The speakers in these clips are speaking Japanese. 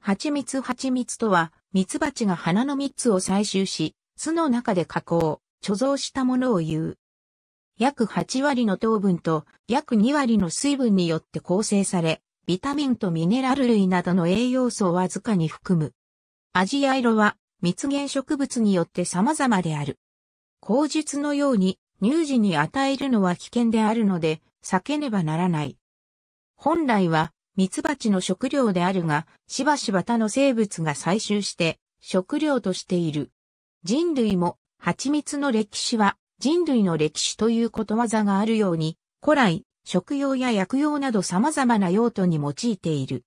蜂蜜蜂蜜とは、蜜蜂が花の蜜を採集し、巣の中で加工、貯蔵したものを言う。約8割の糖分と約2割の水分によって構成され、ビタミンとミネラル類などの栄養素をわずかに含む。味や色は蜜源植物によって様々である。口述のように乳児に与えるのは危険であるので避けねばならない。本来は蜜蜂の食料であるが、しばしば他の生物が採集して食料としている。人類も蜂蜜の歴史は人類の歴史ということわざがあるように、古来、食用や薬用など様々な用途に用いている。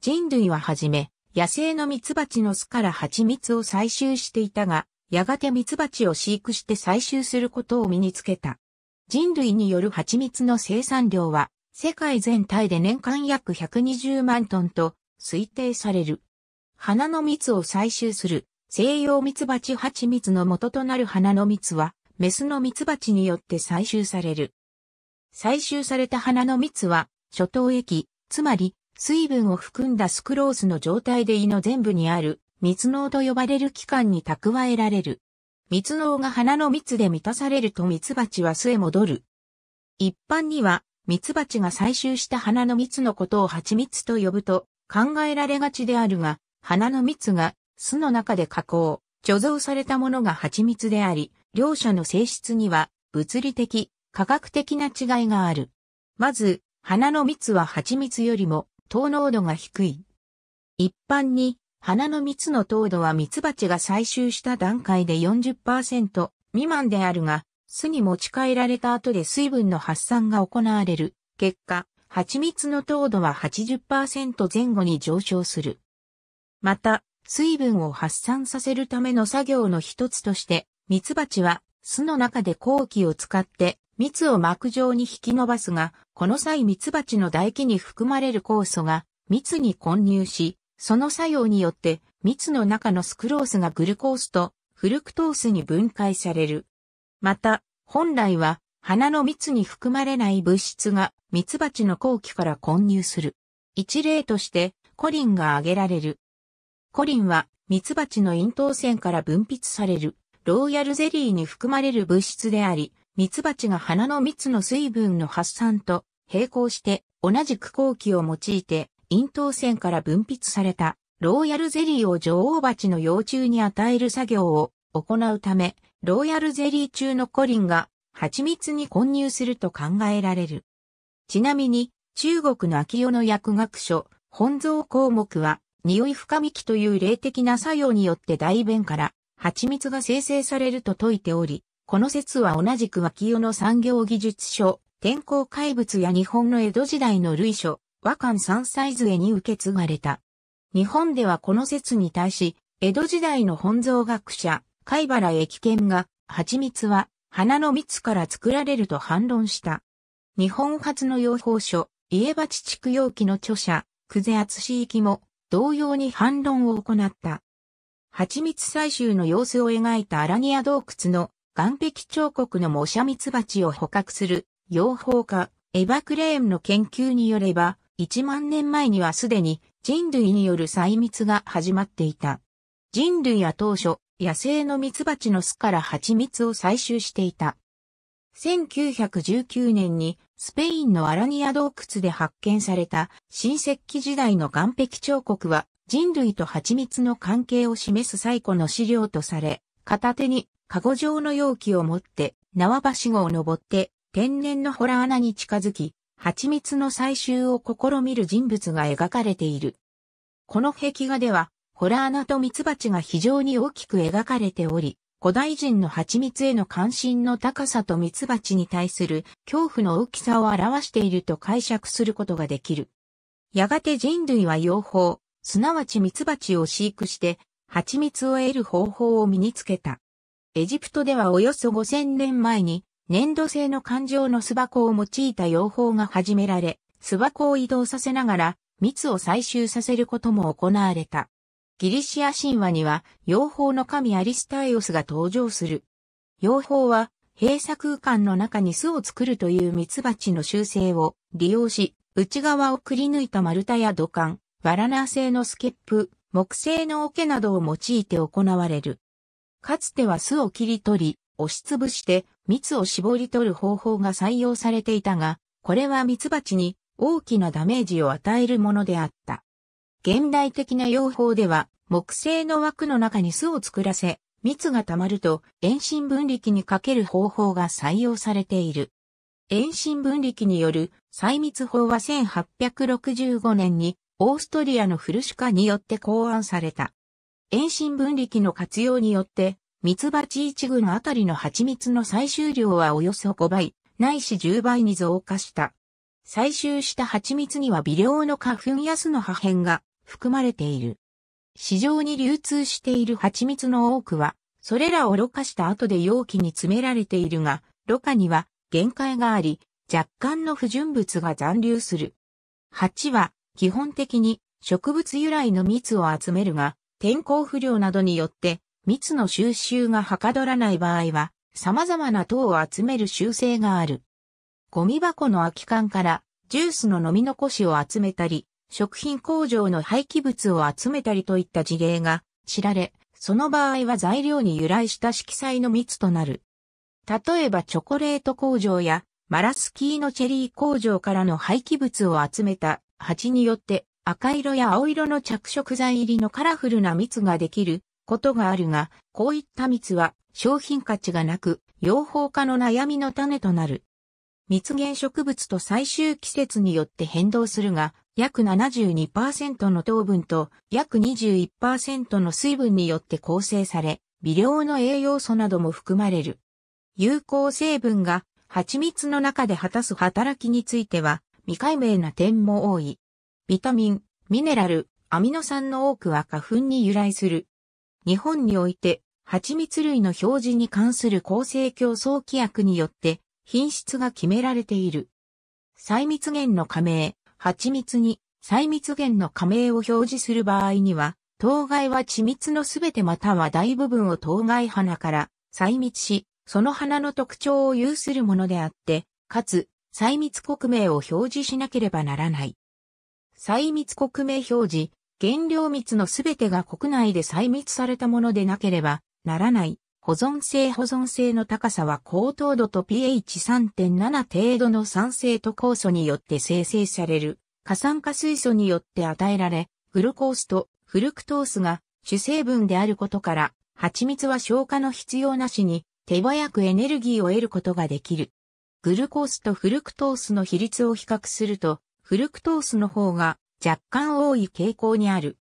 人類ははじめ、野生の蜜蜂の巣から蜂蜜を採集していたが、やがて蜜蜂を飼育して採集することを身につけた。人類による蜂蜜の生産量は世界全体で年間約120万トンと推定される。花の蜜を採集する西洋蜜蜂蜂蜜の元となる花の蜜は、メスの蜜蜂によって採集される。採集された花の蜜は、初糖液、つまり水分を含んだスクロースの状態で胃の全部にある蜜脳と呼ばれる器官に蓄えられる。蜜脳が花の蜜で満たされると蜜蜂は巣へ戻る。一般には蜜蜂が採集した花の蜜のことを蜂蜜と呼ぶと考えられがちであるが、花の蜜が巣の中で加工、貯蔵されたものが蜂蜜であり、両者の性質には物理的、科学的な違いがある。まず、花の蜜は蜂蜜よりも糖濃度が低い。一般に、花の蜜の糖度は蜜蜂が採集した段階で40%未満であるが、巣に持ち帰られた後で水分の発散が行われる。結果、蜂蜜の糖度は80%前後に上昇する。また、水分を発散させるための作業の一つとして、蜜蜂は巣の中で後期を使って蜜を膜状に引き伸ばすが、この際蜜蜂の唾液に含まれる酵素が蜜に混入し、その作用によって蜜の中のスクロースがグルコースとフルクトースに分解される。また、本来は花の蜜に含まれない物質が蜜蜂の後期から混入する。一例としてコリンが挙げられる。コリンは蜜蜂の咽頭腺から分泌されるローヤルゼリーに含まれる物質であり、蜜蜂が花の蜜の水分の発散と並行して同じく後期を用いて咽頭腺から分泌されたローヤルゼリーを女王蜂の幼虫に与える作業を行うため、ロイヤルゼリー中のコリンが蜂蜜に混入すると考えられる。ちなみに、中国の秋代の薬学書、本草項目は、匂い深み気という霊的な作用によって大便から蜂蜜が生成されると説いており、この説は同じく秋代の産業技術書、天候怪物や日本の江戸時代の類書、和漢三歳ズへに受け継がれた。日本ではこの説に対し、江戸時代の本草学者、貝原駅見が、蜂蜜は花の蜜から作られると反論した。日本初の養蜂書、家鉢地区容器の著者、久世厚志行も同様に反論を行った。蜂蜜採集の様子を描いたアラニア洞窟の岩壁彫刻の模写蜜蜂を捕獲する養蜂家エヴァクレーンの研究によれば、1万年前にはすでに人類による採蜜が始まっていた。人類は当初、野生の蜜蜂の巣から蜂蜜を採集していた。1919年にスペインのアラニア洞窟で発見された新石器時代の岩壁彫刻は人類と蜂蜜の関係を示す最古の資料とされ、片手にカゴ状の容器を持って縄橋号を登って天然の洞穴に近づき、蜂蜜の採集を試みる人物が描かれている。この壁画ではホラー穴と蜜蜂が非常に大きく描かれており、古代人の蜂蜜への関心の高さと蜜蜂に対する恐怖の大きさを表していると解釈することができる。やがて人類は養蜂、すなわちバ蜂を飼育して蜂蜜を得る方法を身につけた。エジプトではおよそ5000年前に粘土製の環状の巣箱を用いた養蜂が始められ、巣箱を移動させながら蜜を採集させることも行われた。ギリシア神話には、養蜂の神アリスタイオスが登場する。養蜂は、閉鎖空間の中に巣を作るというミツバチの習性を利用し、内側をくり抜いた丸太や土管、ワラナー製のスケップ、木製の桶などを用いて行われる。かつては巣を切り取り、押しつぶして蜜を絞り取る方法が採用されていたが、これはミツバチに大きなダメージを与えるものであった。現代的な用法では、木製の枠の中に巣を作らせ、蜜が溜まると遠心分離器にかける方法が採用されている。遠心分離器による細密法は1865年にオーストリアのフルシュカによって考案された。遠心分離器の活用によって、蜜蜂一群あたりの蜂蜜の採集量はおよそ5倍、ないし10倍に増加した。採集した蜂蜜には微量の花粉や巣の破片が含まれている。市場に流通している蜂蜜の多くは、それらをろ過した後で容器に詰められているが、ろ過には限界があり、若干の不純物が残留する。蜂は基本的に植物由来の蜜を集めるが、天候不良などによって蜜の収集がはかどらない場合は、様々な糖を集める習性がある。ゴミ箱の空き缶からジュースの飲み残しを集めたり、食品工場の廃棄物を集めたりといった事例が知られ、その場合は材料に由来した色彩の蜜となる。例えばチョコレート工場やマラスキーのチェリー工場からの廃棄物を集めた蜂によって赤色や青色の着色剤入りのカラフルな蜜ができることがあるが、こういった蜜は商品価値がなく、養蜂家の悩みの種となる。蜜源植物と最終季節によって変動するが、約72%の糖分と約21%の水分によって構成され、微量の栄養素なども含まれる。有効成分が蜂蜜の中で果たす働きについては未解明な点も多い。ビタミン、ミネラル、アミノ酸の多くは花粉に由来する。日本において蜂蜜類の表示に関する構成競争規約によって品質が決められている。細密源の加盟、蜂蜜に細密源の加盟を表示する場合には、当該は緻密のすべてまたは大部分を当該花から細密し、その花の特徴を有するものであって、かつ、細密国名を表示しなければならない。細密国名表示、原料蜜のすべてが国内で細密されたものでなければならない保存性保存性の高さは高糖度と pH3.7 程度の酸性と酵素によって生成される、過酸化水素によって与えられ、グルコースとフルクトースが主成分であることから、蜂蜜は消化の必要なしに手早くエネルギーを得ることができる。グルコースとフルクトースの比率を比較すると、フルクトースの方が若干多い傾向にある。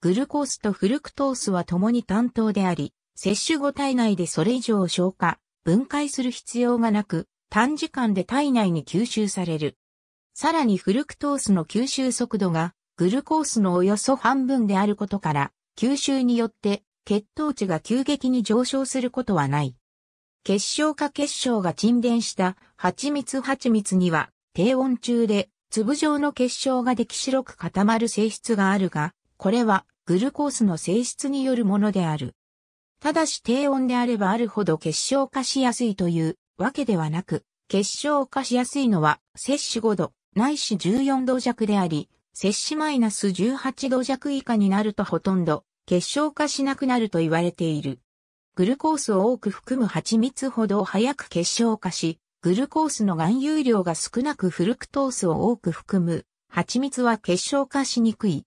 グルコースとフルクトースは共に担当であり、摂取後体内でそれ以上消化、分解する必要がなく、短時間で体内に吸収される。さらにフルクトースの吸収速度がグルコースのおよそ半分であることから、吸収によって血糖値が急激に上昇することはない。結晶化結晶が沈殿した蜂蜜蜂蜜には低温中で粒状の結晶ができ白く固まる性質があるが、これはグルコースの性質によるものである。ただし低温であればあるほど結晶化しやすいというわけではなく、結晶化しやすいのは摂氏5度、ないし14度弱であり、摂氏マイナス18度弱以下になるとほとんど結晶化しなくなると言われている。グルコースを多く含む蜂蜜ほど早く結晶化し、グルコースの含有量が少なくフルクトースを多く含む蜂蜜は結晶化しにくい。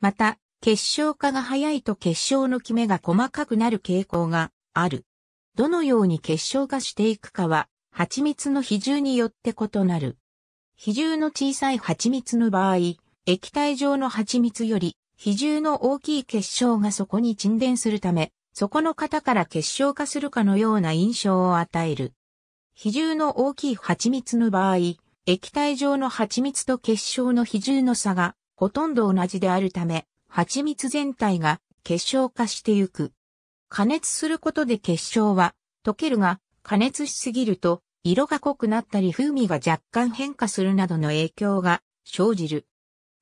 また、結晶化が早いと結晶のキメが細かくなる傾向がある。どのように結晶化していくかは、蜂蜜の比重によって異なる。比重の小さい蜂蜜の場合、液体状の蜂蜜より、比重の大きい結晶がそこに沈殿するため、そこの型から結晶化するかのような印象を与える。比重の大きい蜂蜜の場合、液体状の蜂蜜と結晶の比重の差がほとんど同じであるため、蜂蜜全体が結晶化してゆく。加熱することで結晶は溶けるが、加熱しすぎると色が濃くなったり風味が若干変化するなどの影響が生じる。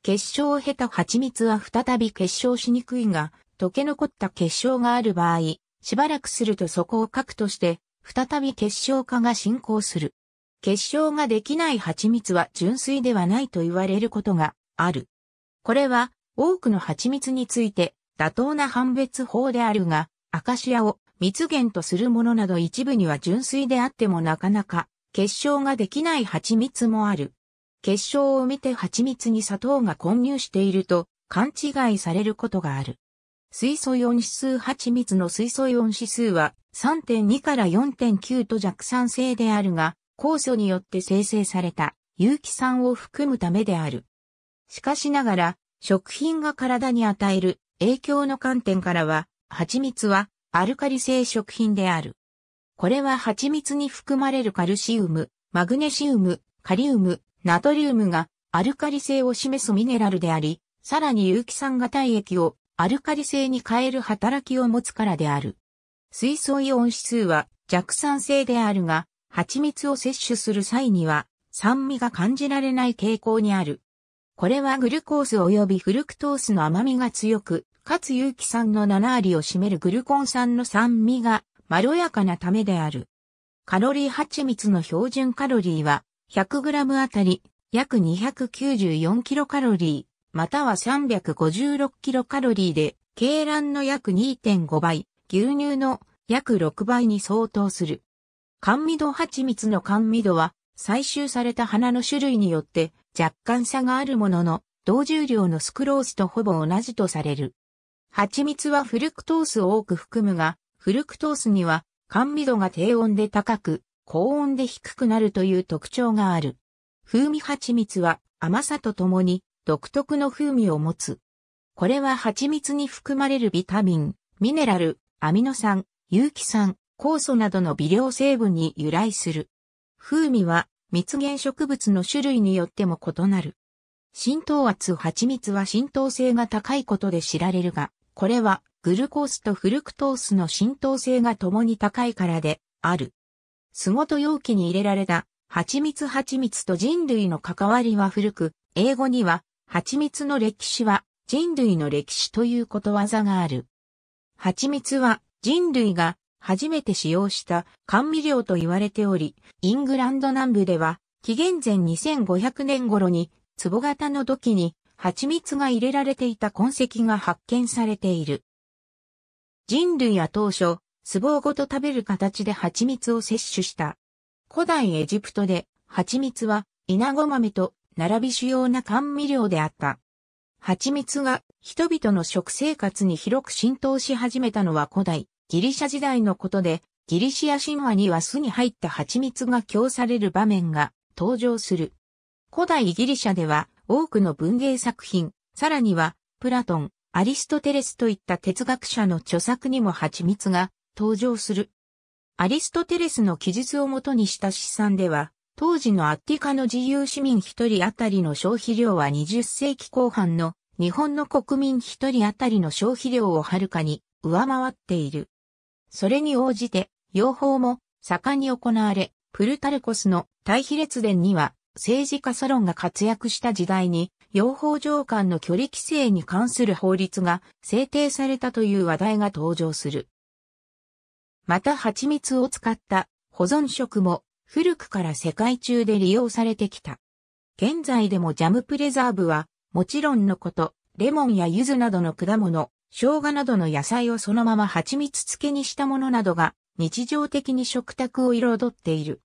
結晶を経た蜂蜜は再び結晶しにくいが、溶け残った結晶がある場合、しばらくするとそこを核として、再び結晶化が進行する。結晶ができない蜂蜜は純粋ではないと言われることがある。これは多くの蜂蜜について妥当な判別法であるが、アカシアを蜜源とするものなど一部には純粋であってもなかなか結晶ができない蜂蜜もある。結晶を見て蜂蜜に砂糖が混入していると勘違いされることがある。水素イオン指数蜂蜜の水素イオン指数は3.2から4.9と弱酸性であるが、酵素によって生成された有機酸を含むためである。しかしながら、食品が体に与える影響の観点からは、蜂蜜はアルカリ性食品である。これは蜂蜜に含まれるカルシウム、マグネシウム、カリウム、ナトリウムがアルカリ性を示すミネラルであり、さらに有機酸が体液をアルカリ性に変える働きを持つからである。水素イオン指数は弱酸性であるが、蜂蜜を摂取する際には酸味が感じられない傾向にある。これはグルコース及びフルクトースの甘みが強く、かつ有機酸の7割を占めるグルコン酸の酸味がまろやかなためである。カロリー蜂蜜の標準カロリーは 100g あたり約 294kcal または 356kcal で、鶏卵の約2.5倍、牛乳の約6倍に相当する。甘味度蜂蜜の甘味度は採集された花の種類によって若干差があるものの、同重量のスクロースとほぼ同じとされる。蜂蜜はフルクトースを多く含むが、フルクトースには甘味度が低温で高く、高温で低くなるという特徴がある。風味蜂蜜は甘さとともに独特の風味を持つ。これは蜂蜜に含まれるビタミン、ミネラル、アミノ酸、有機酸、酵素などの微量成分に由来する。風味は蜜源植物の種類によっても異なる。浸透圧蜂蜜は浸透性が高いことで知られるが、これはグルコースとフルクトースの浸透性が共に高いからである。巣ごと容器に入れられた蜂蜜蜂蜜と人類の関わりは古く、英語には蜂蜜の歴史は人類の歴史ということわざがある。蜂蜜は人類が初めて使用した甘味料と言われており、イングランド南部では、紀元前2500年頃に、壺型の土器に蜂蜜が入れられていた痕跡が発見されている。人類は当初、壺ごと食べる形で蜂蜜を摂取した。古代エジプトで蜂蜜はイナゴ豆と並び主要な甘味料であった。蜂蜜が人々の食生活に広く浸透し始めたのは古代ギリシャ時代のことで、ギリシア神話には巣に入った蜂蜜が供される場面が登場する。古代ギリシャでは多くの文芸作品、さらにはプラトン、アリストテレスといった哲学者の著作にも蜂蜜が登場する。アリストテレスの記述をもとにした試算では、当時のアッティカの自由市民一人あたりの消費量は20世紀後半の日本の国民一人あたりの消費量をはるかに上回っている。それに応じて、養蜂も盛んに行われ、プルタルコスの対比列伝には、政治家サロンが活躍した時代に、養蜂場間の距離規制に関する法律が制定されたという話題が登場する。また蜂蜜を使った保存食も古くから世界中で利用されてきた。現在でもジャムプレザーブはもちろんのこと、レモンや柚子などの果物、生姜などの野菜をそのまま蜂蜜漬けにしたものなどが日常的に食卓を彩っている。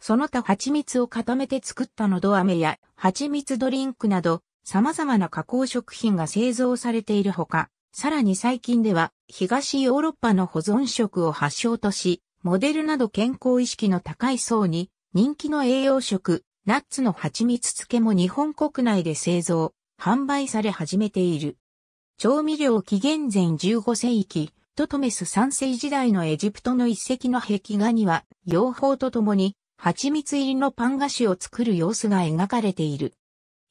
その他蜂蜜を固めて作ったのど飴や蜂蜜ドリンクなど様々な加工食品が製造されているほか、さらに最近では東ヨーロッパの保存食を発祥とし、モデルなど健康意識の高い層に人気の栄養食、ナッツの蜂蜜漬けも日本国内で製造、販売され始めている。調味料紀元前15世紀、トトメス3世時代のエジプトの一石の壁画には、養蜂とともに、蜂蜜入りのパン菓子を作る様子が描かれている。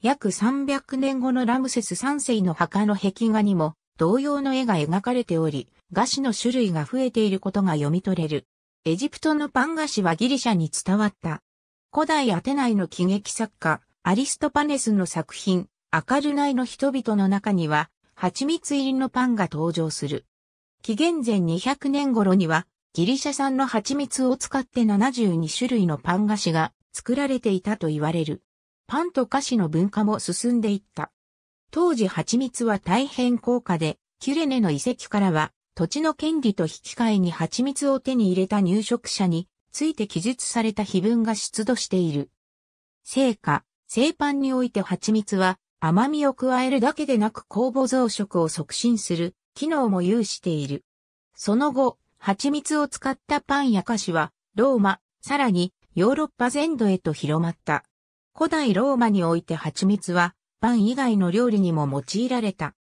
約300年後のラムセス3世の墓の壁画にも、同様の絵が描かれており、菓子の種類が増えていることが読み取れる。エジプトのパン菓子はギリシャに伝わった。古代アテナイの喜劇作家、アリストパネスの作品、アカルナイの人々の中には、蜂蜜入りのパンが登場する。紀元前200年頃には、ギリシャ産の蜂蜜を使って72種類のパン菓子が作られていたと言われる。パンと菓子の文化も進んでいった。当時蜂蜜は大変高価で、キュレネの遺跡からは、土地の権利と引き換えに蜂蜜を手に入れた入植者について記述された碑文が出土している。聖火、製パンにおいて蜂蜜は甘みを加えるだけでなく酵母増殖を促進する機能も有している。その後、蜂蜜を使ったパンや菓子は、ローマ、さらにヨーロッパ全土へと広まった。古代ローマにおいて蜂蜜は、パン以外の料理にも用いられた。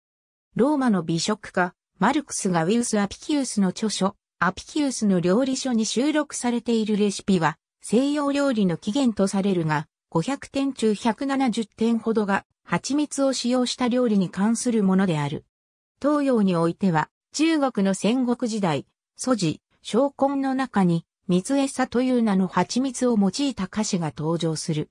ローマの美食家、マルクスがウィウス・アピキウスの著書、アピキウスの料理書に収録されているレシピは、西洋料理の起源とされるが、500点中170点ほどが蜂蜜を使用した料理に関するものである。東洋においては、中国の戦国時代、蘇時、昇魂の中に、蜜餌という名の蜂蜜を用いた菓子が登場する。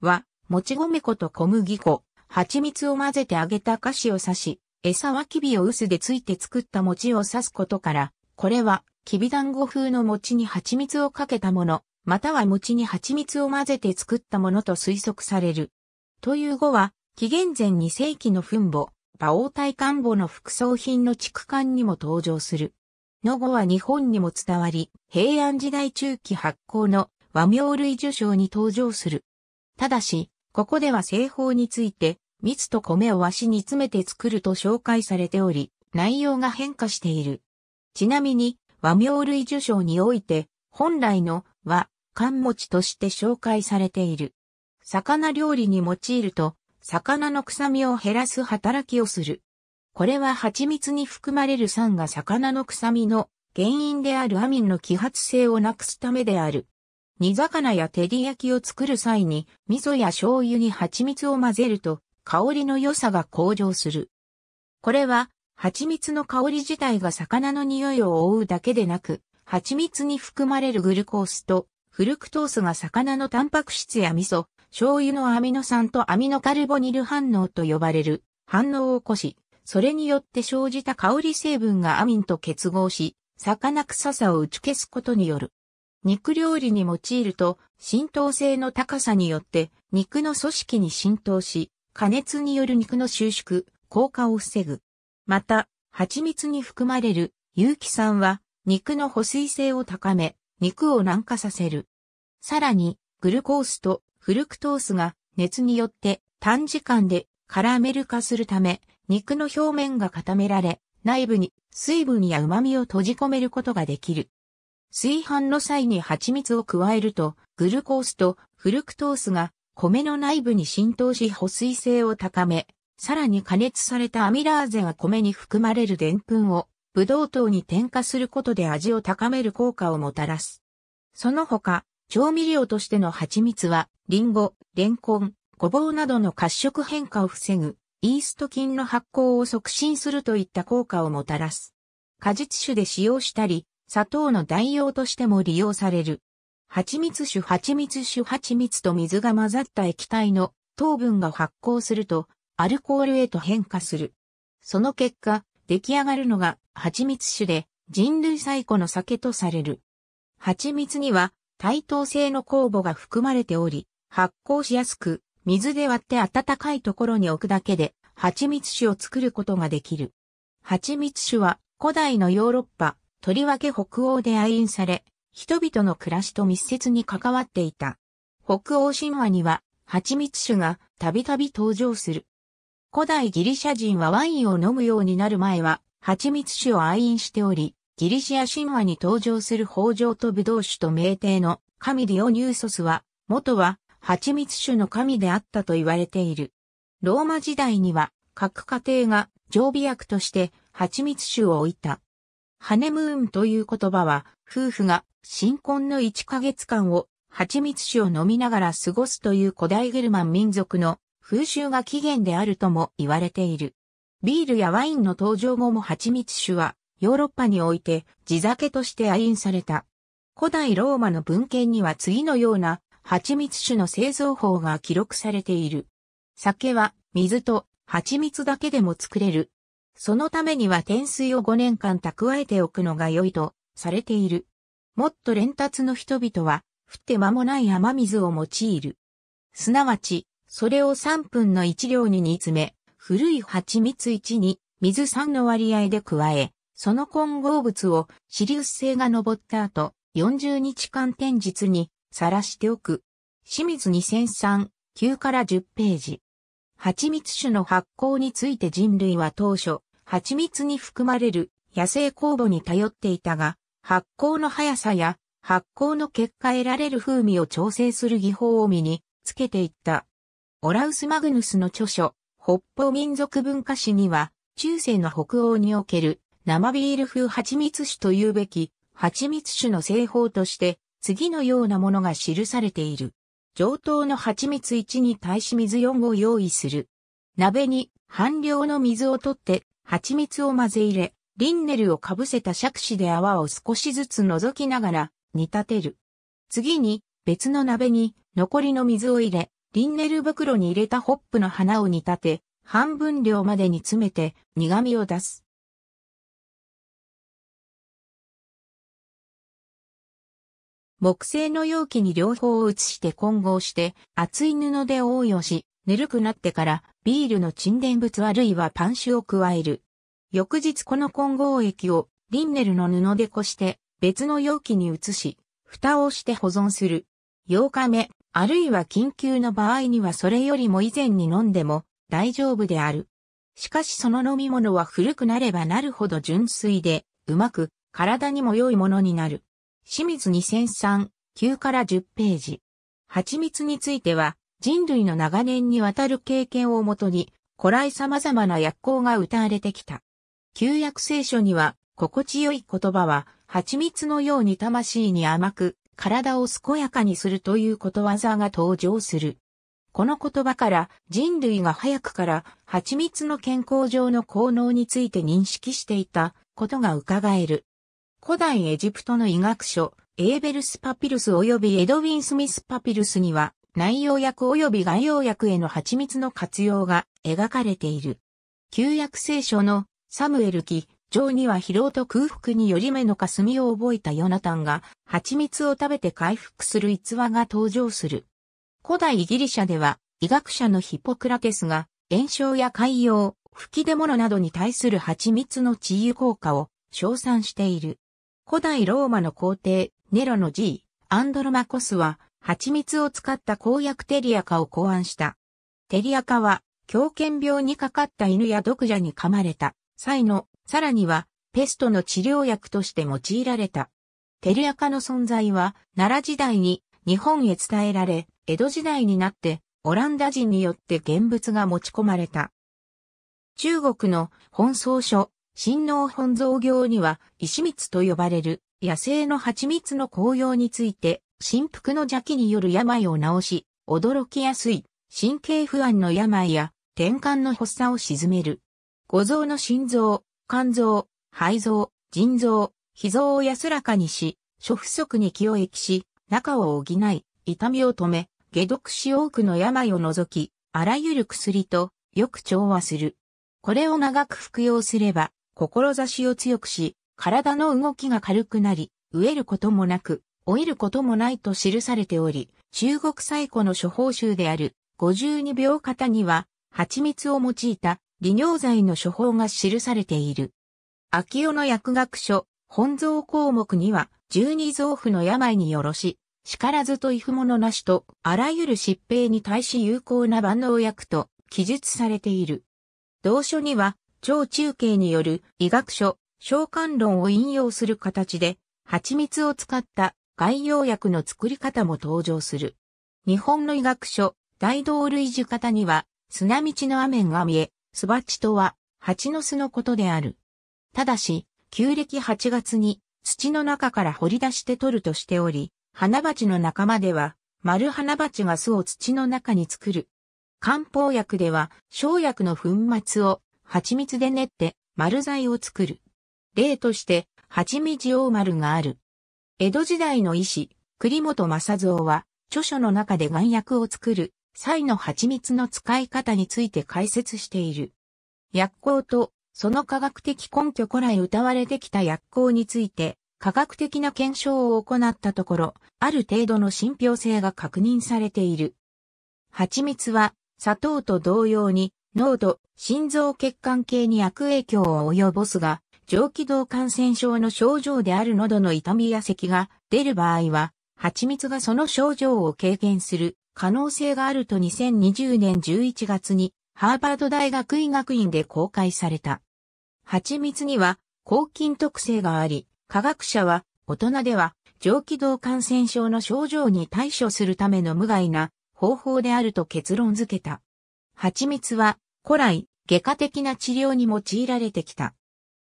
は、もち米粉と小麦粉、蜂蜜を混ぜて揚げた菓子を刺し、餌はきびを薄でついて作った餅を刺すことから、これは、きび団子風の餅に蜂蜜をかけたもの、または餅に蜂蜜を混ぜて作ったものと推測される。という語は、紀元前2世紀の墳墓、馬王体官墓の副葬品の畜館にも登場する。の語は日本にも伝わり、平安時代中期発行の和名類受賞に登場する。ただし、ここでは製法について、蜜と米を和紙に詰めて作ると紹介されており、内容が変化している。ちなみに、和名類受賞において、本来の和缶餅として紹介されている。魚料理に用いると、魚の臭みを減らす働きをする。これは蜂蜜に含まれる酸が魚の臭みの原因であるアミンの揮発性をなくすためである。煮魚や照り焼きを作る際に、味噌や醤油に蜂蜜を混ぜると、香りの良さが向上する。これは、蜂蜜の香り自体が魚の匂いを覆うだけでなく、蜂蜜に含まれるグルコースとフルクトースが魚のタンパク質や味噌、醤油のアミノ酸とアミノカルボニル反応と呼ばれる反応を起こし、それによって生じた香り成分がアミンと結合し、魚臭さを打ち消すことによる。肉料理に用いると浸透性の高さによって肉の組織に浸透し、加熱による肉の収縮、効果を防ぐ。また、蜂蜜に含まれる有機酸は肉の保水性を高め、肉を軟化させる。さらに、グルコースとフルクトースが熱によって短時間でカラメル化するため、肉の表面が固められ、内部に水分や旨味を閉じ込めることができる。炊飯の際に蜂蜜を加えると、グルコースとフルクトースが米の内部に浸透し保水性を高め、さらに加熱されたアミラーゼが米に含まれる澱粉をブドウ糖に添加することで味を高める効果をもたらす。その他、調味料としての蜂蜜は、リンゴ、レンコン、ごぼうなどの褐色変化を防ぐ、イースト菌の発酵を促進するといった効果をもたらす。果実酒で使用したり、砂糖の代用としても利用される。蜂蜜酒蜂蜜酒蜂蜜と水が混ざった液体の糖分が発酵すると、アルコールへと変化する。その結果、出来上がるのが蜂蜜酒で人類最古の酒とされる。蜂蜜には対等性の酵母が含まれており、発酵しやすく、水で割って温かいところに置くだけで、蜂蜜酒を作ることができる。蜂蜜酒は古代のヨーロッパ、とりわけ北欧で愛飲され、人々の暮らしと密接に関わっていた。北欧神話には蜂蜜酒がたびたび登場する。古代ギリシャ人はワインを飲むようになる前は蜂蜜酒を愛飲しており、ギリシア神話に登場する北条と武道酒と名帝の神ディオニューソスは、元は蜂蜜酒の神であったと言われている。ローマ時代には各家庭が常備薬として蜂蜜酒を置いた。ハネムーンという言葉は、夫婦が新婚の1ヶ月間を蜂蜜酒を飲みながら過ごすという古代ゲルマン民族の風習が起源であるとも言われている。ビールやワインの登場後も蜂蜜酒はヨーロッパにおいて地酒として愛飲された。古代ローマの文献には次のような蜂蜜酒の製造法が記録されている。酒は水と蜂蜜だけでも作れる。そのためには天水を5年間蓄えておくのが良いとされている。もっと連達の人々は、降って間もない雨水を用いる。すなわち、それを3分の1量に煮詰め、古い蜂蜜1に水3の割合で加え、その混合物をシリウス星が登った後、40日間展示にさらしておく。清水2003、9から10ページ。蜂蜜種の発酵について人類は当初、蜂蜜に含まれる野生酵母に頼っていたが、発酵の速さや発酵の結果得られる風味を調整する技法を身につけていった。オラウス・マグヌスの著書、北方民族文化史には、中世の北欧における生ビール風蜂蜜酒というべき、蜂蜜酒の製法として、次のようなものが記されている。上等の蜂蜜1に対し水4を用意する。鍋に半量の水を取って、蜂蜜を混ぜ入れ、リンネルをかぶせた杓子で泡を少しずつ覗きながら煮立てる。次に別の鍋に残りの水を入れ、リンネル袋に入れたホップの花を煮立て、半分量まで煮詰めて苦味を出す。木製の容器に両方を移して混合して厚い布で覆いをし、ぬるくなってからビールの沈殿物あるいはパン酒を加える。翌日この混合液をリンネルの布でこして別の容器に移し、蓋をして保存する。8日目、あるいは緊急の場合にはそれよりも以前に飲んでも大丈夫である。しかしその飲み物は古くなればなるほど純粋で、うまく体にも良いものになる。清水2003、9から10ページ。蜂蜜については、人類の長年にわたる経験をもとに、古来様々な薬効が歌われてきた。旧約聖書には、心地よい言葉は、蜂蜜のように魂に甘く、体を健やかにするということわざが登場する。この言葉から人類が早くから蜂蜜の健康上の効能について認識していたことが伺える。古代エジプトの医学書、エーベルスパピルス及びエドウィン・スミスパピルスには、内容薬及び外用薬への蜂蜜の活用が描かれている。旧約聖書のサムエル記上には疲労と空腹により目のかすみを覚えたヨナタンが蜂蜜を食べて回復する逸話が登場する。古代ギリシャでは医学者のヒポクラテスが炎症や海洋、吹き出物などに対する蜂蜜の治癒効果を称賛している。古代ローマの皇帝、ネロの G、アンドロマコスは、蜂蜜を使った公約テリアカを考案した。テリアカは、狂犬病にかかった犬や毒蛇に噛まれた際の、さらには、ペストの治療薬として用いられた。テリアカの存在は、奈良時代に日本へ伝えられ、江戸時代になって、オランダ人によって現物が持ち込まれた。中国の本草書、神農本草業には、石蜜と呼ばれる、野生の蜂蜜の紅葉について、振幅の邪気による病を治し、驚きやすい、神経不安の病や、転換の発作を鎮める。五臓の心臓、肝臓、肺臓、腎臓、脾臓を安らかにし、諸不足に気を液し、中を補い、痛みを止め、解毒し多くの病を除き、あらゆる薬とよく調和する。これを長く服用すれば、志を強くし、体の動きが軽くなり、飢えることもなく、老いることもないと記されており、中国最古の処方集である52秒型には、蜂蜜を用いた利尿剤の処方が記されている。秋代の薬学書、本蔵項目には、十二臓腑の病によろし、からずと異ものなしと、あらゆる疾病に対し有効な万能薬と記述されている。同書には、超中継による医学書、召喚論を引用する形で、蜂蜜を使った外洋薬の作り方も登場する。日本の医学書、大道類似方には、砂道の雨が見え、すばちとは、蜂の巣のことである。ただし、旧暦8月に、土の中から掘り出して取るとしており、花鉢の仲間では、丸花鉢が巣を土の中に作る。漢方薬では、生薬の粉末を蜂蜜で練って丸剤を作る。例として、蜂蜜王丸がある。江戸時代の医師、栗本正蔵は、著書の中で丸薬を作る際の蜂蜜の使い方について解説している。薬効とその科学的根拠古来歌われてきた薬効について科学的な検証を行ったところ、ある程度の信憑性が確認されている。蜂蜜は砂糖と同様に濃度、心臓血管系に悪影響を及ぼすが、上気道感染症の症状である喉の痛みや咳が出る場合は、蜂蜜がその症状を軽減する可能性があると2020年11月にハーバード大学医学院で公開された。蜂蜜には抗菌特性があり、科学者は大人では上気道感染症の症状に対処するための無害な方法であると結論付けた。蜂蜜は古来外科的な治療に用いられてきた。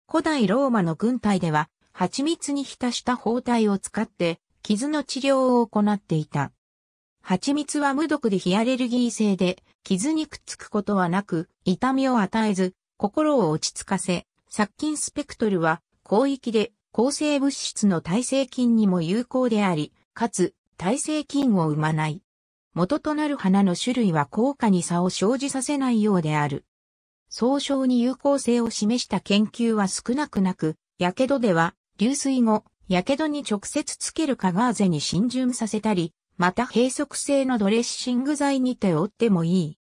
古代ローマの軍隊では蜂蜜に浸した包帯を使って傷の治療を行っていた。蜂蜜は無毒で非アレルギー性で傷にくっつくことはなく痛みを与えず心を落ち着かせ殺菌スペクトルは広域で抗生物質の耐性菌にも有効であり、かつ耐性菌を生まない。元となる花の種類は効果に差を生じさせないようである。総称に有効性を示した研究は少なくなく、火傷では、流水後、火傷に直接つけるカガーゼに浸潤させたり、また閉塞性のドレッシング剤に頼ってもいい。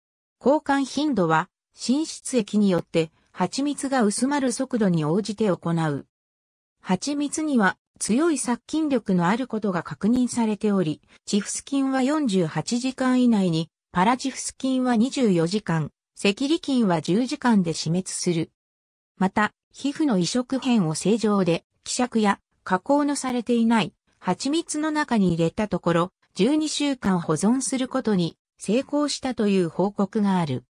交換頻度は、浸出液によって、蜂蜜が薄まる速度に応じて行う。蜂蜜には強い殺菌力のあることが確認されており、チフス菌は48時間以内に、パラチフス菌は24時間、赤痢菌は10時間で死滅する。また、皮膚の移植片を正常で、希釈や加工のされていない蜂蜜の中に入れたところ、12週間保存することに成功したという報告がある。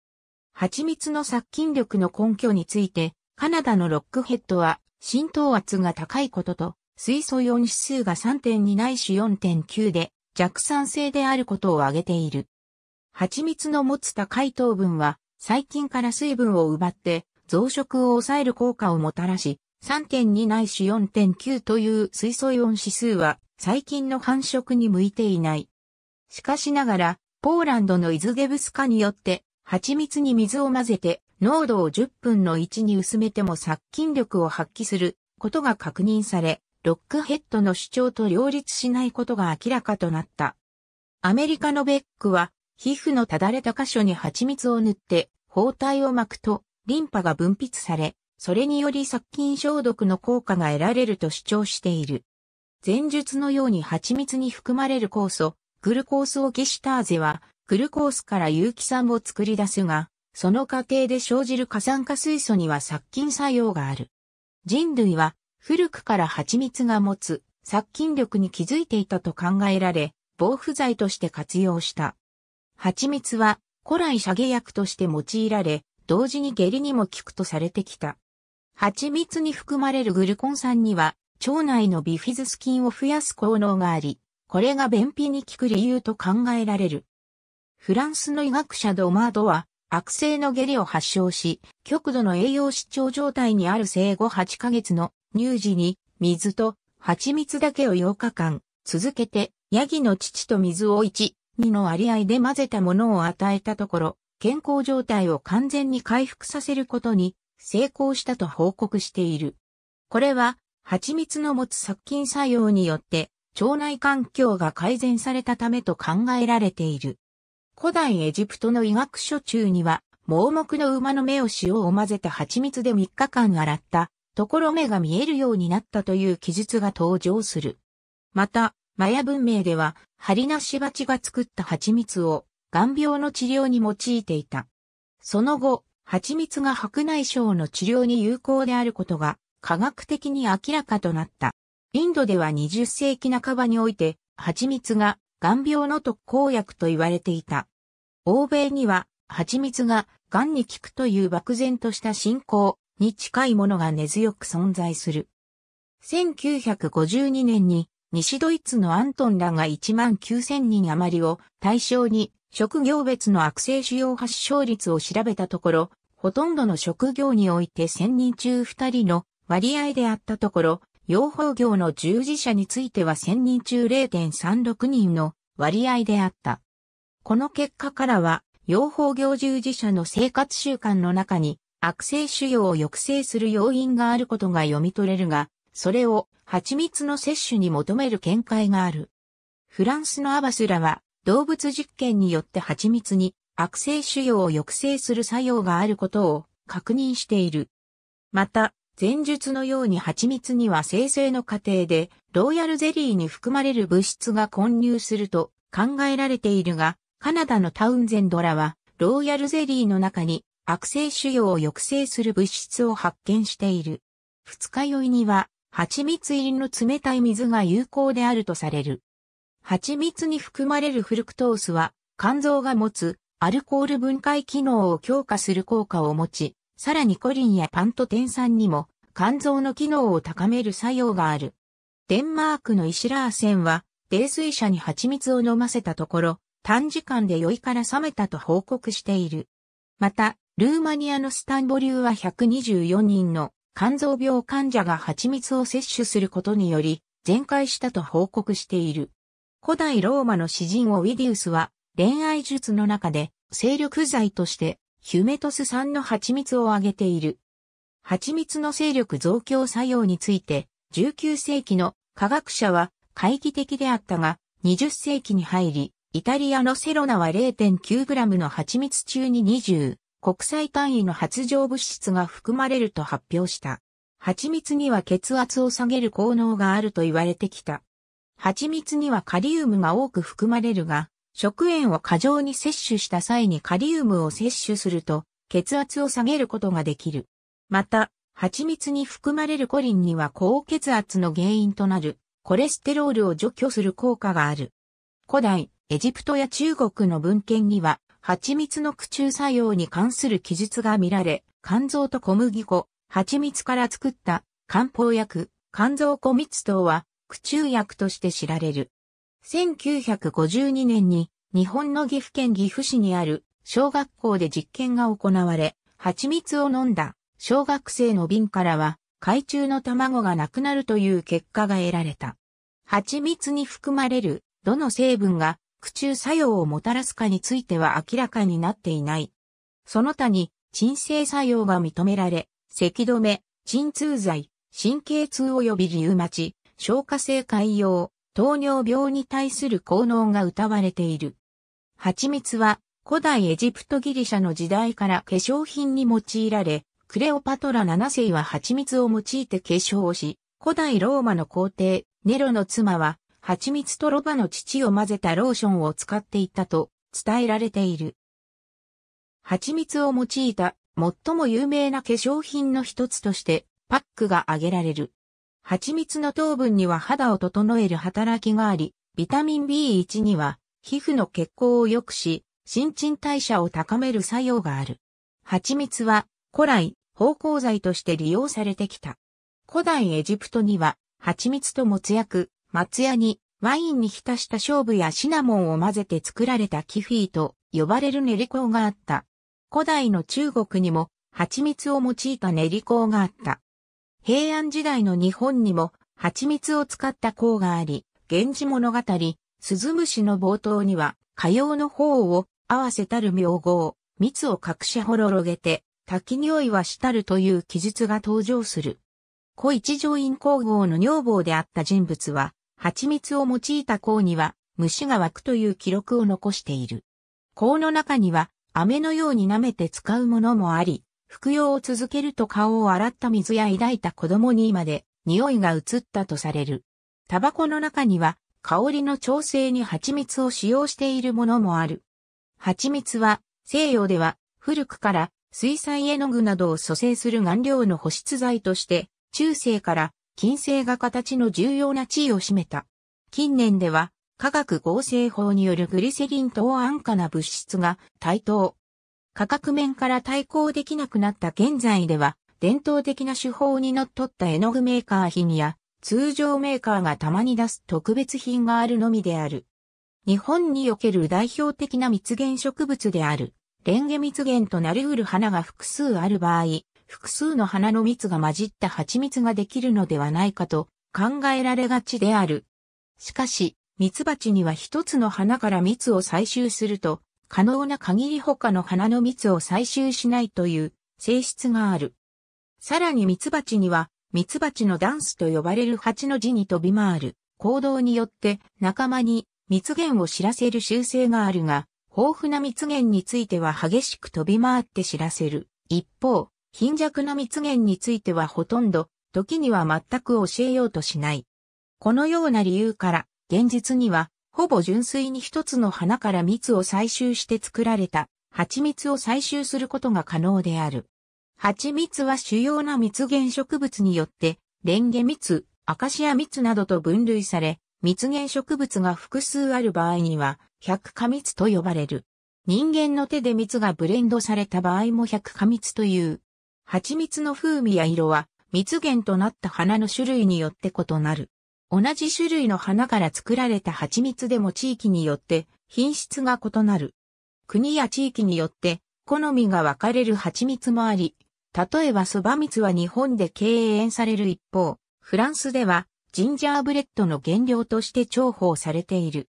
蜂蜜の殺菌力の根拠について、カナダのロックヘッドは浸透圧が高いことと、水素イオン指数が3.2ないし4.9で弱酸性であることを挙げている。蜂蜜の持つ高い糖分は細菌から水分を奪って増殖を抑える効果をもたらし、3.2ないし4.9という水素イオン指数は細菌の繁殖に向いていない。しかしながら、ポーランドのイズゲブスカによって蜂蜜に水を混ぜて濃度を10分の1に薄めても殺菌力を発揮することが確認され、ロックヘッドの主張と両立しないことが明らかとなった。アメリカのベックは、皮膚のただれた箇所に蜂蜜を塗って、包帯を巻くと、リンパが分泌され、それにより殺菌消毒の効果が得られると主張している。前述のように蜂蜜に含まれる酵素、グルコースオキシターゼは、グルコースから有機酸を作り出すが、その過程で生じる過酸化水素には殺菌作用がある。人類は古くから蜂蜜が持つ殺菌力に気づいていたと考えられ、防腐剤として活用した。蜂蜜は古来射下薬として用いられ、同時に下痢にも効くとされてきた。蜂蜜に含まれるグルコン酸には、腸内のビフィズス菌を増やす効能があり、これが便秘に効く理由と考えられる。フランスの医学者ドマードは、悪性の下痢を発症し、極度の栄養失調状態にある生後8ヶ月の乳児に水と蜂蜜だけを8日間続けてヤギの乳と水を1、2の割合で混ぜたものを与えたところ、健康状態を完全に回復させることに成功したと報告している。これは蜂蜜の持つ殺菌作用によって腸内環境が改善されたためと考えられている。古代エジプトの医学書中には、盲目の馬の目を塩を混ぜた蜂蜜で3日間洗ったところ目が見えるようになったという記述が登場する。また、マヤ文明では、ハリナシバチが作った蜂蜜を、眼病の治療に用いていた。その後、蜂蜜が白内障の治療に有効であることが、科学的に明らかとなった。インドでは20世紀半ばにおいて、蜂蜜が眼病の特効薬と言われていた。欧米には、蜂蜜が癌に効くという漠然とした信仰、に近いものが根強く存在する。1952年に西ドイツのアントンらが1万9000人余りを対象に職業別の悪性腫瘍発症率を調べたところ、ほとんどの職業において1000人中2人の割合であったところ、養蜂業の従事者については1000人中0.36人の割合であった。この結果からは、養蜂業従事者の生活習慣の中に悪性腫瘍を抑制する要因があることが読み取れるが、それを蜂蜜の摂取に求める見解がある。フランスのアバスらは動物実験によって蜂蜜に悪性腫瘍を抑制する作用があることを確認している。また、前述のように蜂蜜には生成の過程でローヤルゼリーに含まれる物質が混入すると考えられているが、カナダのタウンゼンドラはローヤルゼリーの中に悪性腫瘍を抑制する物質を発見している。二日酔いには、蜂蜜入りの冷たい水が有効であるとされる。蜂蜜に含まれるフルクトースは、肝臓が持つアルコール分解機能を強化する効果を持ち、さらにコリンやパントテン酸にも肝臓の機能を高める作用がある。デンマークのイシラーセンは、泥水者に蜂蜜を飲ませたところ、短時間で酔いから冷めたと報告している。また、ルーマニアのスタンボリューは124人の肝臓病患者が蜂蜜を摂取することにより全壊したと報告している。古代ローマの詩人オウィディウスは恋愛術の中で精力剤としてヒュメトス酸の蜂蜜を挙げている。蜂蜜の精力増強作用について19世紀の科学者は懐疑的であったが20世紀に入りイタリアのセロナは 0.9g の蜂蜜中に国際単位の発情物質が含まれると発表した。蜂蜜には血圧を下げる効能があると言われてきた。蜂蜜にはカリウムが多く含まれるが、食塩を過剰に摂取した際にカリウムを摂取すると、血圧を下げることができる。また、蜂蜜に含まれるコリンには高血圧の原因となるコレステロールを除去する効果がある。古代、エジプトや中国の文献には、蜂蜜の苦中作用に関する記述が見られ、肝臓と小麦粉、蜂蜜から作った漢方薬、肝臓小蜜糖は苦中薬として知られる。1952年に日本の岐阜県岐阜市にある小学校で実験が行われ、蜂蜜を飲んだ小学生の瓶からは海中の卵がなくなるという結果が得られた。蜂蜜に含まれるどの成分が苦中作用をもたらすかについては明らかになっていない。その他に、鎮静作用が認められ、咳止め、鎮痛剤、神経痛及びリウマチ、消化性潰瘍、糖尿病に対する効能が謳われている。蜂蜜は古代エジプトギリシャの時代から化粧品に用いられ、クレオパトラ7世は蜂蜜を用いて化粧をし、古代ローマの皇帝、ネロの妻は蜂蜜とロバの乳を混ぜたローションを使っていたと伝えられている。蜂蜜を用いた最も有名な化粧品の一つとしてパックが挙げられる。蜂蜜の糖分には肌を整える働きがあり、ビタミン B1 には皮膚の血行を良くし、新陳代謝を高める作用がある。蜂蜜は古来芳香剤として利用されてきた。古代エジプトには蜂蜜ともつ薬、松屋にワインに浸した勝負やシナモンを混ぜて作られたキフィーと呼ばれる練り香があった。古代の中国にも蜂蜜を用いた練り香があった。平安時代の日本にも蜂蜜を使った香があり、源氏物語、鈴虫の冒頭には、歌謡の方を合わせたる名号、蜜を隠しほろろげて、滝匂いはしたるという記述が登場する。小一条院皇后の女房であった人物は、蜂蜜を用いた甲には虫が湧くという記録を残している。甲の中には飴のように舐めて使うものもあり、服用を続けると顔を洗った水や抱いた子供にまで匂いが移ったとされる。タバコの中には香りの調整に蜂蜜を使用しているものもある。蜂蜜は西洋では古くから水彩絵の具などを蘇生する顔料の保湿剤として中世から金星が形の重要な地位を占めた。近年では、化学合成法によるグリセリン等安価な物質が対等。価格面から対抗できなくなった現在では、伝統的な手法にのっとった絵の具メーカー品や、通常メーカーがたまに出す特別品があるのみである。日本における代表的な蜜源植物である、レンゲ蜜源となりうる花が複数ある場合、複数の花の蜜が混じった蜂蜜ができるのではないかと考えられがちである。しかし、蜜蜂には一つの花から蜜を採集すると、可能な限り他の花の蜜を採集しないという性質がある。さらに蜜蜂には、蜜蜂のダンスと呼ばれる蜂の字に飛び回る行動によって仲間に蜜源を知らせる習性があるが、豊富な蜜源については激しく飛び回って知らせる。一方、貧弱な蜜源についてはほとんど、時には全く教えようとしない。このような理由から、現実には、ほぼ純粋に一つの花から蜜を採集して作られた、蜂蜜を採集することが可能である。蜂蜜は主要な蜜源植物によって、レンゲ蜜、アカシア蜜などと分類され、蜜源植物が複数ある場合には、百花蜜と呼ばれる。人間の手で蜜がブレンドされた場合も百花蜜という。蜂蜜の風味や色は蜜源となった花の種類によって異なる。同じ種類の花から作られた蜂蜜でも地域によって品質が異なる。国や地域によって好みが分かれる蜂蜜もあり、例えばそば蜜は日本で敬遠される一方、フランスではジンジャーブレッドの原料として重宝されている。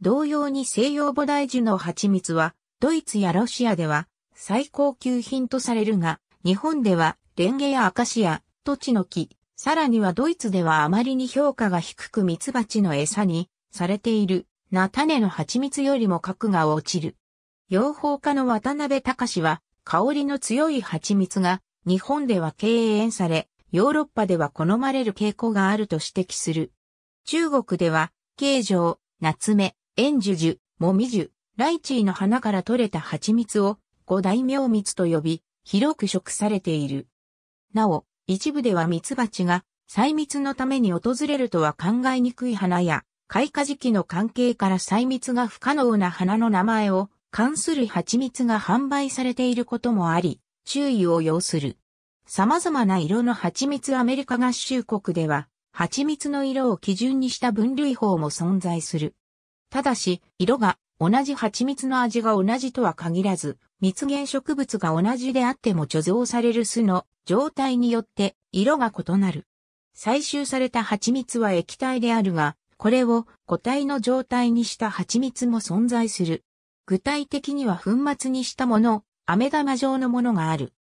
同様に西洋菩提樹の蜂蜜はドイツやロシアでは最高級品とされるが、日本ではレンゲやアカシア、トチノキ、さらにはドイツではあまりに評価が低く蜜蜂の餌にされているな種の蜂蜜よりも格が落ちる。養蜂家の渡辺隆は香りの強い蜂蜜が日本では敬遠され、ヨーロッパでは好まれる傾向があると指摘する。中国では、形状、夏目、円樹樹、もみ樹、ライチーの花から取れた蜂蜜を五大名蜜と呼び、広く食されている。なお、一部では蜜蜂が細密のために訪れるとは考えにくい花や、開花時期の関係から細密が不可能な花の名前を関する蜂蜜が販売されていることもあり、注意を要する。様々な色の蜂蜜アメリカ合衆国では、蜂蜜の色を基準にした分類法も存在する。ただし、色が同じ蜂蜜の味が同じとは限らず、蜜源植物が同じであっても貯蔵される巣の状態によって色が異なる。採集された蜂蜜は液体であるが、これを固体の状態にした蜂蜜も存在する。具体的には粉末にしたもの、飴玉状のものがある。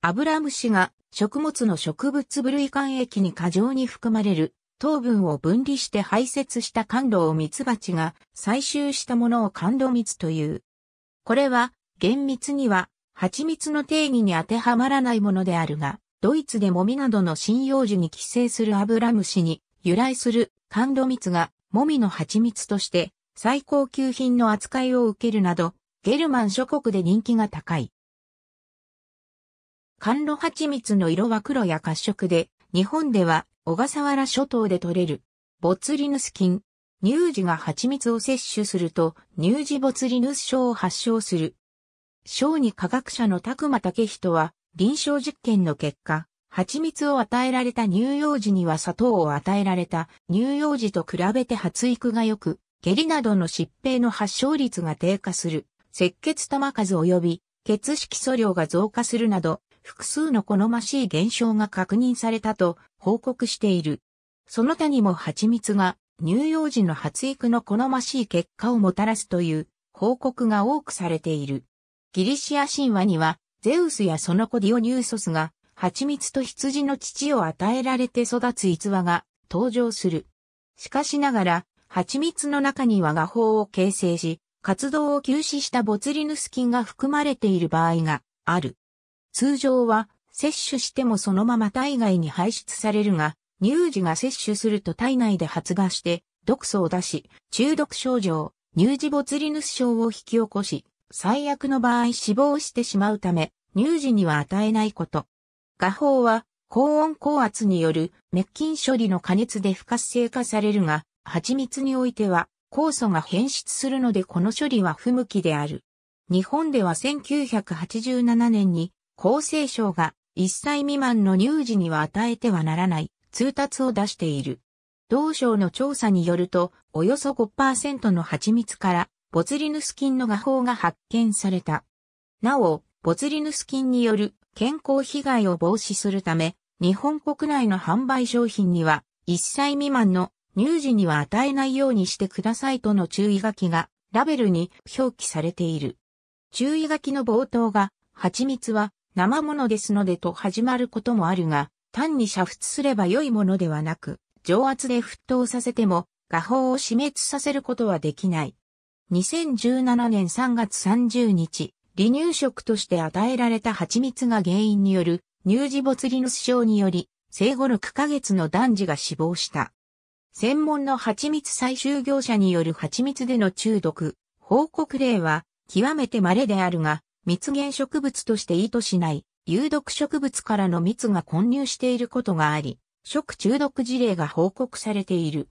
アブラムシが食物の植物部類間液に過剰に含まれる糖分を分離して排泄した甘露を蜜蜂が採集したものを甘露蜜という。これは厳密には、蜂蜜の定義に当てはまらないものであるが、ドイツでもみなどの針葉樹に寄生するアブラムシに由来する甘露蜜がもみの蜂蜜として最高級品の扱いを受けるなど、ゲルマン諸国で人気が高い。甘露蜂蜜の色は黒や褐色で、日本では小笠原諸島で採れるボツリヌス菌。乳児が蜂蜜を摂取すると乳児ボツリヌス症を発症する小児科学者の拓間武人は、臨床実験の結果、蜂蜜を与えられた乳幼児には砂糖を与えられた乳幼児と比べて発育が良く、下痢などの疾病の発症率が低下する、赤血玉数及び血色素量が増加するなど、複数の好ましい現象が確認されたと報告している。その他にも蜂蜜が乳幼児の発育の好ましい結果をもたらすという報告が多くされている。ギリシア神話には、ゼウスやその子ディオニューソスが、蜂蜜と羊の乳を与えられて育つ逸話が登場する。しかしながら、蜂蜜の中には画法を形成し、活動を休止したボツリヌス菌が含まれている場合がある。通常は、摂取してもそのまま体外に排出されるが、乳児が摂取すると体内で発芽して、毒素を出し、中毒症状、乳児ボツリヌス症を引き起こし、最悪の場合死亡してしまうため、乳児には与えないこと。画法は、高温高圧による滅菌処理の加熱で不活性化されるが、蜂蜜においては酵素が変質するのでこの処理は不向きである。日本では1987年に厚生省が1歳未満の乳児には与えてはならない通達を出している。同省の調査によると、およそ5%の蜂蜜からボツリヌス菌の画法が発見された。なお、ボツリヌス菌による健康被害を防止するため、日本国内の販売商品には、1歳未満の乳児には与えないようにしてくださいとの注意書きがラベルに表記されている。注意書きの冒頭が、蜂蜜は生ものですのでと始まることもあるが、単に煮沸すれば良いものではなく、上圧で沸騰させても、画法を死滅させることはできない。2017年3月30日、離乳食として与えられた蜂蜜が原因による乳児ボツリヌス症により、生後6ヶ月の男児が死亡した。専門の蜂蜜採集業者による蜂蜜での中毒、報告例は極めて稀であるが、蜜源植物として意図しない有毒植物からの蜜が混入していることがあり、食中毒事例が報告されている。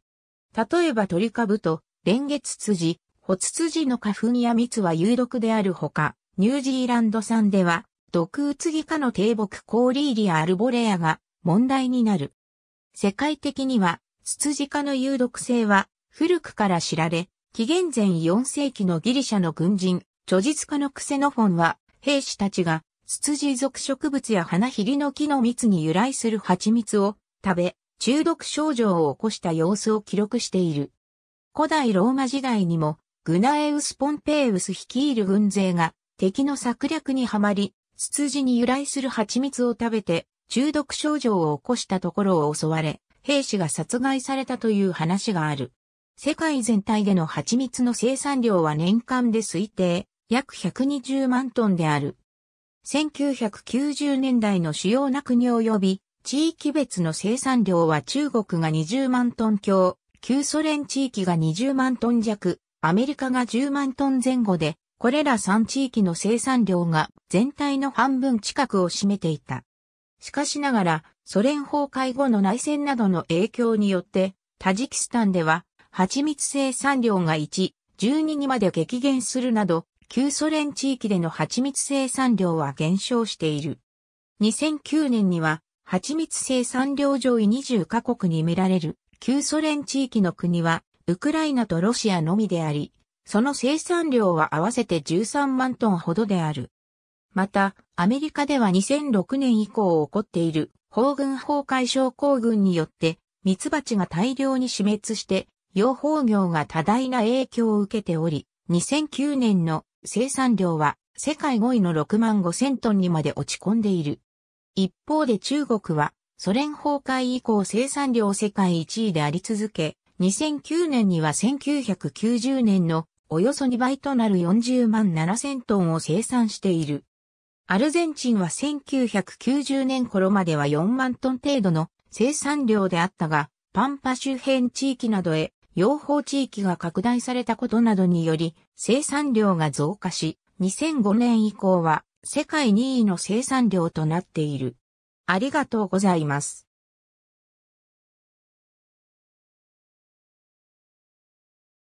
例えば鳥株と、連月辻、ホツツジの花粉や蜜は有毒であるほか、ニュージーランド産では、毒ウツギ科の低木コーリーリア・アルボレアが問題になる。世界的には、ツツジ科の有毒性は古くから知られ、紀元前4世紀のギリシャの軍人、著述家のクセノフォンは、兵士たちが、ツツジ属植物や花ひりの木の蜜に由来する蜂蜜を食べ、中毒症状を起こした様子を記録している。古代ローマ時代にも、グナエウス・ポンペイウス率いる軍勢が敵の策略にはまり、ツツジに由来する蜂蜜を食べて中毒症状を起こしたところを襲われ、兵士が殺害されたという話がある。世界全体での蜂蜜の生産量は年間で推定約120万トンである。1990年代の主要な国及び地域別の生産量は中国が20万トン強、旧ソ連地域が20万トン弱、アメリカが10万トン前後で、これら3地域の生産量が全体の半分近くを占めていた。しかしながら、ソ連崩壊後の内戦などの影響によって、タジキスタンでは、蜂蜜生産量が1、12にまで激減するなど、旧ソ連地域での蜂蜜生産量は減少している。2009年には、蜂蜜生産量上位20カ国に見られる、旧ソ連地域の国はウクライナとロシアのみであり、その生産量は合わせて13万トンほどである。また、アメリカでは2006年以降起こっている砲軍崩壊症候群によって、ミツバチが大量に死滅して、養蜂業が多大な影響を受けており、2009年の生産量は世界5位の6万5千トンにまで落ち込んでいる。一方で中国はソ連崩壊以降生産量世界1位であり続け、2009年には1990年のおよそ2倍となる40万7000トンを生産している。アルゼンチンは1990年頃までは4万トン程度の生産量であったが、パンパ周辺地域などへ養蜂地域が拡大されたことなどにより生産量が増加し、2005年以降は世界2位の生産量となっている。ありがとうございます。